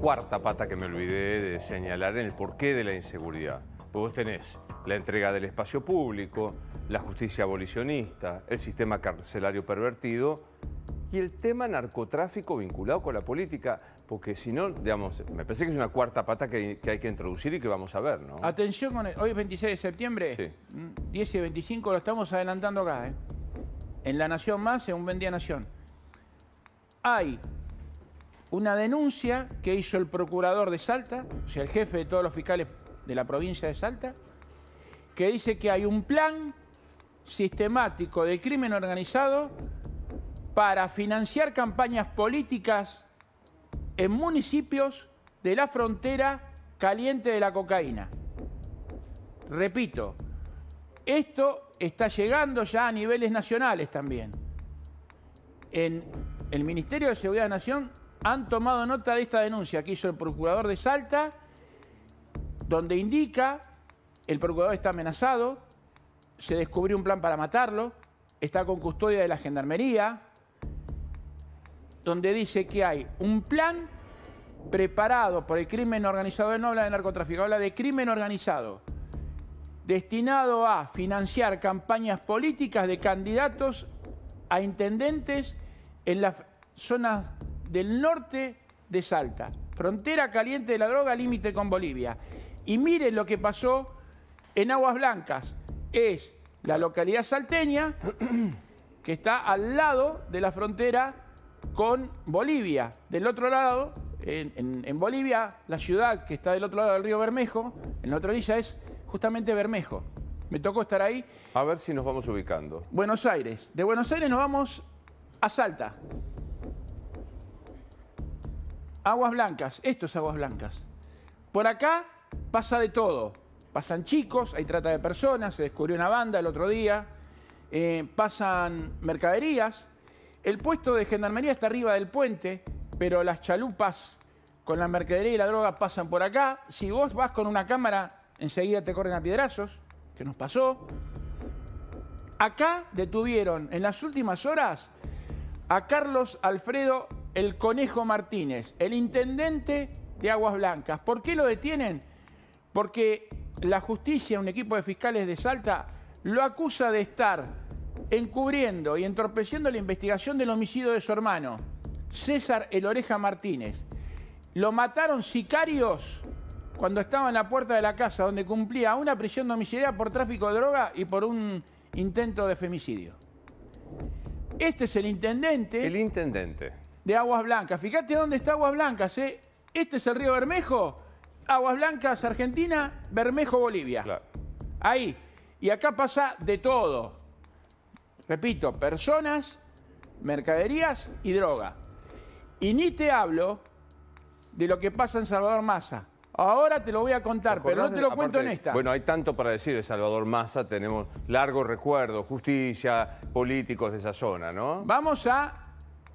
cuarta pata que me olvidé de señalar en el porqué de la inseguridad. Pues vos tenés la entrega del espacio público, la justicia abolicionista, el sistema carcelario pervertido y el tema narcotráfico vinculado con la política, porque si no, digamos, me parece que es una cuarta pata que, hay que introducir y que vamos a ver, ¿no? Atención, hoy es 26 de septiembre, sí. 10 mm, y 25, lo estamos adelantando acá, ¿eh? En La Nación Más, en un Buen Nación. Hay una denuncia que hizo el procurador de Salta, o sea, el jefe de todos los fiscales de la provincia de Salta, que dice que hay un plan sistemático de crimen organizado para financiar campañas políticas en municipios de la frontera caliente de la cocaína. Repito, esto está llegando ya a niveles nacionales también. En el Ministerio de Seguridad de Nación han tomado nota de esta denuncia que hizo el procurador de Salta, donde indica el procurador está amenazado, se descubrió un plan para matarlo, está con custodia de la gendarmería, donde dice que hay un plan preparado por el crimen organizado, no habla de narcotráfico, habla de crimen organizado, destinado a financiar campañas políticas de candidatos a intendentes en las zonas del norte de Salta, frontera caliente de la droga, límite con Bolivia. Y miren lo que pasó en Aguas Blancas. Es la localidad salteña que está al lado de la frontera con Bolivia. Del otro lado, en, Bolivia, la ciudad que está del otro lado del río Bermejo, en la otra orilla es justamente Bermejo. Me tocó estar ahí. A ver si nos vamos ubicando. Buenos Aires. De Buenos Aires nos vamos a Salta. Aguas blancas, esto es aguas blancas. Por acá pasa de todo. Pasan chicos, hay trata de personas, se descubrió una banda el otro día, eh, pasan mercaderías. El puesto de gendarmería está arriba del puente, pero las chalupas con la mercadería y la droga pasan por acá. Si vos vas con una cámara, enseguida te corren a piedrazos, que nos pasó. Acá detuvieron en las últimas horas a Carlos Alfredo el Conejo Martínez, el intendente de Aguas Blancas. ¿Por qué lo detienen? Porque la justicia, un equipo de fiscales de Salta, lo acusa de estar encubriendo y entorpeciendo la investigación del homicidio de su hermano, César El Oreja Martínez. Lo mataron sicarios cuando estaba en la puerta de la casa donde cumplía una prisión domiciliaria por tráfico de droga y por un intento de femicidio. Este es el intendente. El intendente de Aguas Blancas. Fíjate dónde está Aguas Blancas, ¿eh? Este es el río Bermejo, Aguas Blancas, Argentina, Bermejo, Bolivia. Claro. Ahí. Y acá pasa de todo. Repito, personas, mercaderías y droga. Y ni te hablo de lo que pasa en Salvador Massa. Ahora te lo voy a contar, pero no te lo cuento en esta. Bueno, hay tanto para decir de Salvador Massa, tenemos largos recuerdos, justicia, políticos de esa zona, ¿no? Vamos a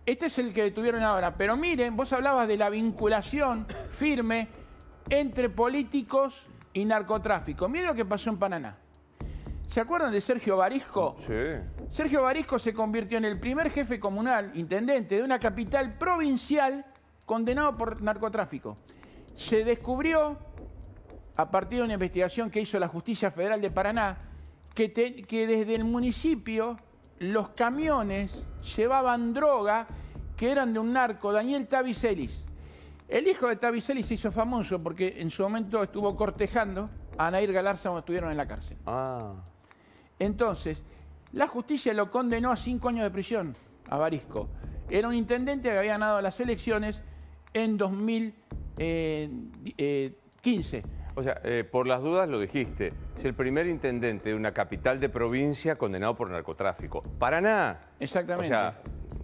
este es el que detuvieron ahora. Pero miren, vos hablabas de la vinculación firme entre políticos y narcotráfico. Miren lo que pasó en Paraná. ¿Se acuerdan de Sergio Barisco? Sí. Sergio Barisco se convirtió en el primer jefe comunal, intendente de una capital provincial condenado por narcotráfico. Se descubrió, a partir de una investigación que hizo la Justicia Federal de Paraná, que, que desde el municipio los camiones llevaban droga que eran de un narco, Daniel Tabicelis. El hijo de Tabicelis se hizo famoso porque en su momento estuvo cortejando a Nair Galarza cuando estuvieron en la cárcel. Ah. Entonces, la justicia lo condenó a cinco años de prisión a Barisco. Era un intendente que había ganado las elecciones en 2015. O sea, eh, por las dudas lo dijiste, es el primer intendente de una capital de provincia condenado por narcotráfico. Paraná. Exactamente. O sea,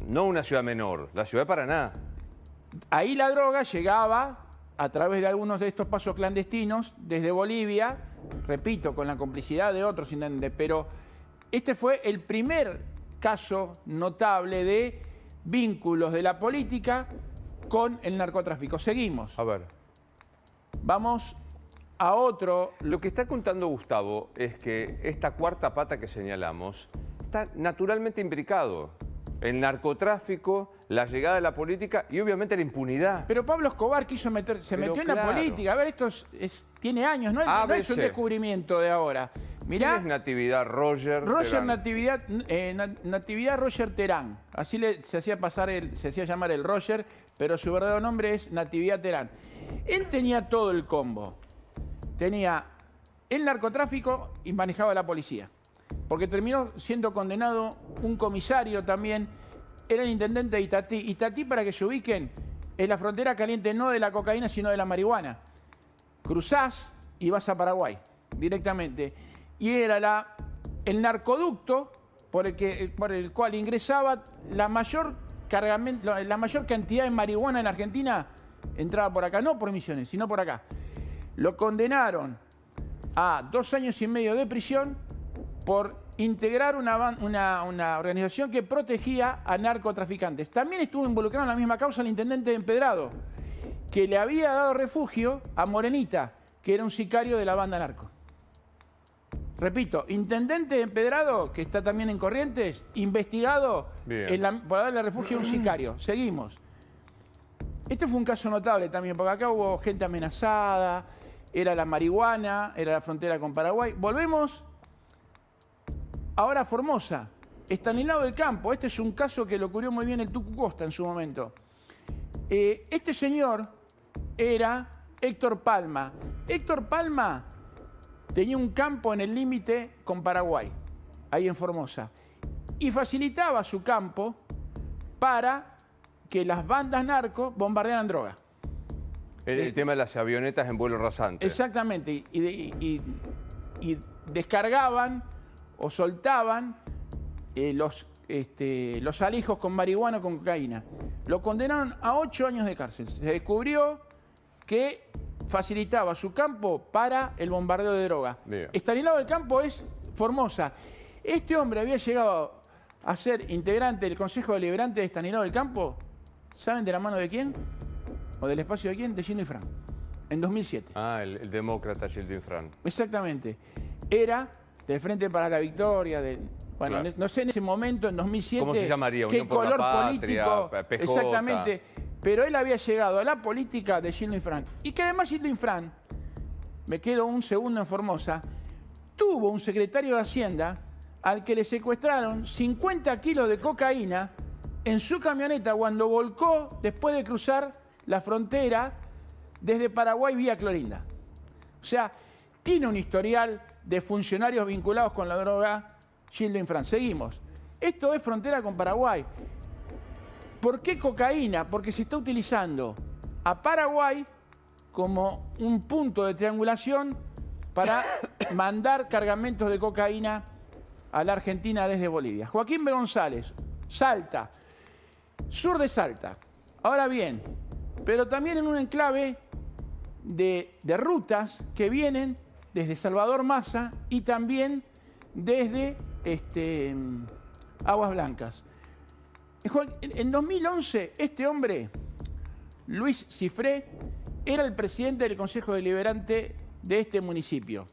no una ciudad menor, la ciudad de Paraná. Ahí la droga llegaba a través de algunos de estos pasos clandestinos desde Bolivia, repito, con la complicidad de otros intendentes, pero este fue el primer caso notable de vínculos de la política con el narcotráfico. Seguimos. A ver. Vamos a otro. Lo que está contando Gustavo es que esta cuarta pata que señalamos está naturalmente imbricado. El narcotráfico, la llegada de la política y obviamente la impunidad. Pero Pablo Escobar quiso meter, se metió en la política. A ver, esto tiene años, no, es un descubrimiento de ahora. Mira es Natividad Roger? Roger Natividad, eh, Natividad Roger Terán. Así se hacía pasar se hacía llamar el Roger, pero su verdadero nombre es Natividad Terán. Él tenía todo el combo tenía el narcotráfico y manejaba la policía. Porque terminó siendo condenado un comisario también, era el intendente de Itatí. Itatí, para que se ubiquen, en la frontera caliente no de la cocaína, sino de la marihuana. Cruzás y vas a Paraguay directamente. Y era la, el narcoducto por el, por el cual ingresaba la mayor, cargamento, la mayor cantidad de marihuana en Argentina, entraba por acá, no por Misiones, sino por acá. Lo condenaron a dos años y medio de prisión por integrar una, una, organización que protegía a narcotraficantes. También estuvo involucrado en la misma causa el intendente de Empedrado, que le había dado refugio a Morenita, que era un sicario de la banda narco. Repito, intendente de Empedrado, que está también en Corrientes, investigado por darle refugio a un sicario. Seguimos. Este fue un caso notable también, porque acá hubo gente amenazada, era la marihuana, era la frontera con Paraguay. Volvemos ahora a Formosa, lado del Campo. Este es un caso que lo ocurrió muy bien el Tucu Costa en su momento. Eh, este señor era Héctor Palma. Héctor Palma tenía un campo en el límite con Paraguay, ahí en Formosa, y facilitaba su campo para que las bandas narco bombardearan droga. El, el tema de las avionetas en vuelo rasante. Exactamente. Y, descargaban o soltaban eh, los, este, alijos con marihuana o con cocaína. Lo condenaron a ocho años de cárcel. Se descubrió que facilitaba su campo para el bombardeo de droga. Estanilado del Campo es Formosa. Este hombre había llegado a ser integrante del Consejo Deliberante de Estanislao del Campo. ¿Saben de la mano de quién? o del espacio de quién, de Gildo en 2007. Ah, el, demócrata Gildo Fran. Exactamente. Era del Frente para la Victoria, de, bueno, e, no sé en ese momento, en 2007, ¿Cómo se llamaría? qué color político, exactamente, pero él había llegado a la política de Gildo Infran, y que además Gildo Infran, me quedo un segundo en Formosa, tuvo un secretario de Hacienda al que le secuestraron 50 kilos de cocaína en su camioneta cuando volcó después de cruzar la frontera desde Paraguay vía Clorinda. O sea, tiene un historial de funcionarios vinculados con la droga Chile France. Seguimos. Esto es frontera con Paraguay. ¿Por qué cocaína? Porque se está utilizando a Paraguay como un punto de triangulación para mandar cargamentos de cocaína a la Argentina desde Bolivia. Joaquín B. González, Salta, sur de Salta. Ahora bien, pero también en un enclave de, rutas que vienen desde Salvador Massa y también desde este, Aguas Blancas. Eh, en 2011, este hombre, Luis Cifré, era el presidente del Consejo Deliberante de este municipio.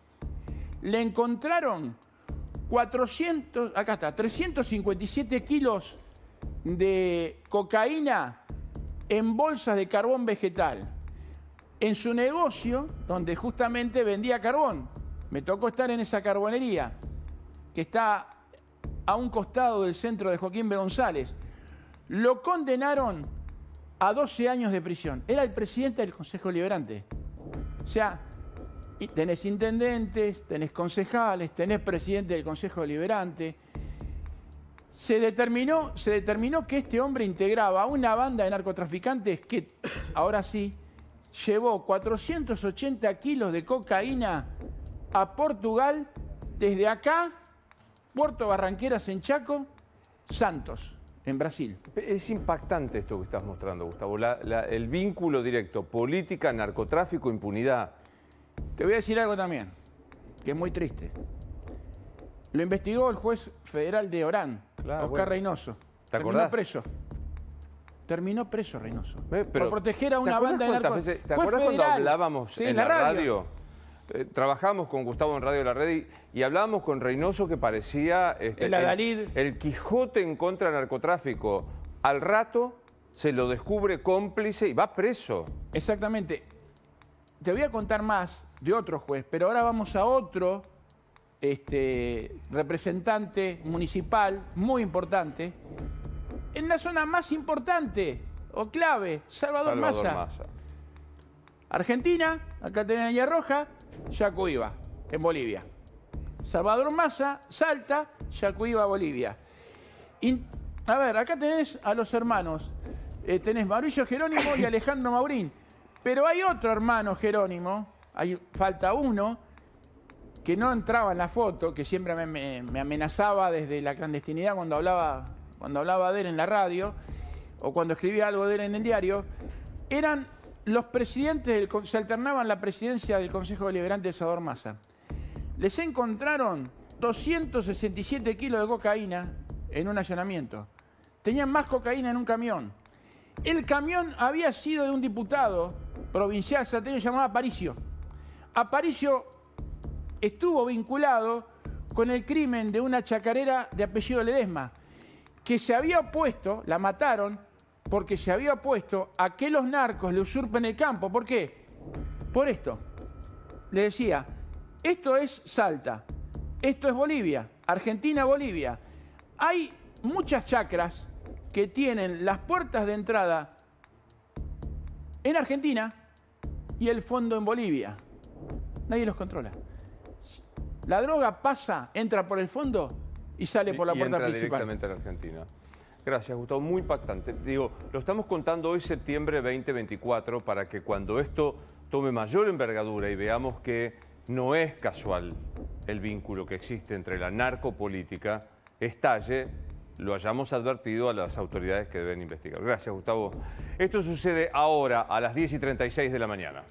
Le encontraron 400, acá está, 357 kilos de cocaína en bolsas de carbón vegetal en su negocio donde justamente vendía carbón. Me tocó estar en esa carbonería que está a un costado del centro de Joaquín B. González. Lo condenaron a 12 años de prisión. Era el presidente del Consejo Liberante. O sea, tenés intendentes, tenés concejales, tenés presidente del Consejo Liberante se determinó, que este hombre integraba a una banda de narcotraficantes que, ahora sí, llevó 480 kilos de cocaína a Portugal desde acá, Puerto Barranqueras en Chaco, Santos, en Brasil. Es impactante esto que estás mostrando, Gustavo, el vínculo directo, política, narcotráfico, impunidad. Te voy a decir algo también, que es muy triste. Lo investigó el juez federal de Orán, Oscar Reynoso. ¿Te Terminó preso. Terminó preso Reynoso. Eh, por proteger a una banda de narcos. ¿Te acuerdas cuando hablábamos en la radio? Trabajábamos eh, trabajamos con Gustavo en Radio de la Red y, hablábamos con Reynoso que parecía este, el, el Quijote en contra del narcotráfico. Al rato se lo descubre cómplice y va preso. Exactamente. Te voy a contar más de otro juez, pero ahora vamos a otro este, representante municipal muy importante, en la zona más importante o clave, Salvador, Massa. Argentina, acá tenés la Roja, Yacuiba, en Bolivia. Salvador Massa, Salta, Yacuiba, Bolivia. a ver, acá tenés a los hermanos. Eh, tenés Mauricio Jerónimo y Alejandro Maurín. Pero hay otro hermano Jerónimo, hay, falta uno, que no entraba en la foto, que siempre me, amenazaba desde la clandestinidad cuando hablaba, cuando hablaba de él en la radio o cuando escribía algo de él en el diario, eran los presidentes, se alternaban la presidencia del Consejo Deliberante de Salvador Massa. Les encontraron 267 kilos de cocaína en un allanamiento. Tenían más cocaína en un camión. El camión había sido de un diputado provincial se llamado Aparicio. Aparicio estuvo vinculado con el crimen de una chacarera de apellido Ledesma, que se había opuesto, la mataron, porque se había opuesto a que los narcos le usurpen el campo. ¿Por qué? Por esto. Le decía, esto es Salta, esto es Bolivia, Argentina, Bolivia. Hay muchas chacras que tienen las puertas de entrada en Argentina y el fondo en Bolivia. Nadie los controla. La droga pasa, entra por el fondo y sale por la puerta entra principal. directamente a la Argentina. Gracias, Gustavo. Muy impactante. Digo, lo estamos contando hoy, septiembre 2024, para que cuando esto tome mayor envergadura y veamos que no es casual el vínculo que existe entre la narcopolítica, estalle, lo hayamos advertido a las autoridades que deben investigar. Gracias, Gustavo. Esto sucede ahora a las 10 y 36 de la mañana.